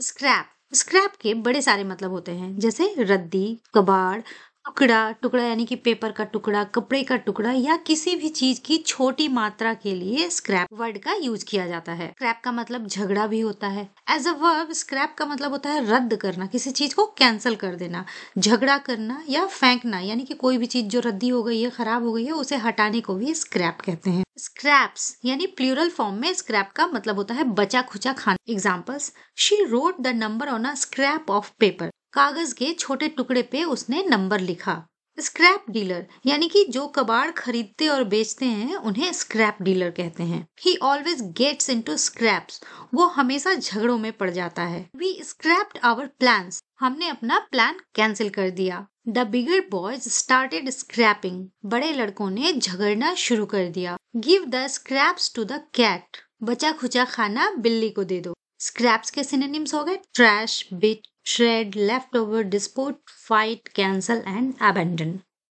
Scrap scrap के बड़े सारे मतलब होते हैं जैसे रद्दी कबाड़ टुकड़ा टुकड़ा यानी कि पेपर का टुकड़ा कपड़े का टुकड़ा या किसी भी चीज की छोटी मात्रा के लिए स्क्रैप वर्ड का यूज किया जाता है स्क्रैप का मतलब झगड़ा भी होता है एज अ वर्ब स्क्रैप का मतलब होता है रद्द करना किसी चीज को कैंसिल कर देना झगड़ा करना या फेंकना यानी कि कोई भी चीज जो रद्दी हो गई है खराब हो गई है उसे हटाने को भी स्क्रैप कहते हैं स्क्रैप्स यानी प्लूरल फॉर्म में स्क्रैप का मतलब होता है बचा खुचा खाना examples she wrote the number on a scrap of paper कागज के छोटे टुकड़े पे उसने नंबर लिखा स्क्रैप डीलर यानी कि जो कबाड़ खरीदते और बेचते हैं उन्हें स्क्रैप डीलर कहते हैं he always gets into scraps वो हमेशा झगड़ों में पड़ जाता है वी स्क्रैप आवर प्लान हमने अपना प्लान कैंसिल कर दिया the bigger boys started scrapping बड़े लड़कों ने झगड़ना शुरू कर दिया give the scraps to the cat बचा खुचा खाना बिल्ली को दे दो स्क्रैप्स के सिनेनिम्स हो गए trash bit shred, leftover, dispute, fight, cancel, and abandon.